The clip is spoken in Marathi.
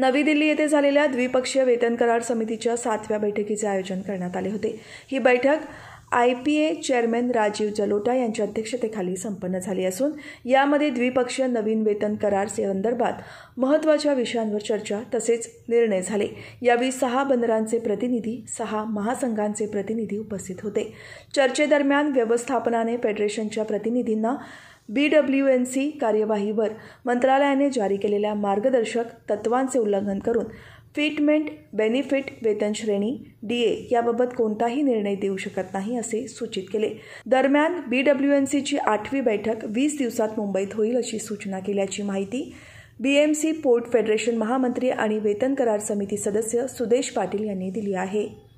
नवी दिल्ली येथे झालेल्या द्विपक्षीय वेतन करार समितीच्या सातव्या बैठकीचे आयोजन करण्यात आले होते ही बैठक I P A chairman Rajeev Jalota यांच्या अध्यक्षतेखाली संपन्न झाली असून यामध्ये द्विपक्षीय नवीन वेतन करार संदर्भात महत्त्वाच्या विषयांवर चर्चा तसेच निर्णय झाले यावेळी सहा बंदरांचे प्रतिनिधी सहा महासंघांचे प्रतिनिधी उपस्थित होते चर्चेदरम्यान व्यवस्थापनाने फेडरेशनच्या प्रतिनिधींना बी डब्ल्यू एन सी कार्यवाहीवर मंत्रालयाने जारी केलेल्या मार्गदर्शक तत्वांचे उल्लंघन करून फिटमेंट बेनिफिट वेतन श्रेणी डी ए याबाबत कोणताही निर्णय देऊ शकत नाही असे सूचित केले दरम्यान बी डब्ल्यू एन सीची आठवी बैठक वीस दिवसात मुंबईत होईल अशी सूचना केल्याची माहिती B M C port federation महामंत्री आणि वेतन करार समिती सदस्य सुदेश पाटील यांनी दिली आहे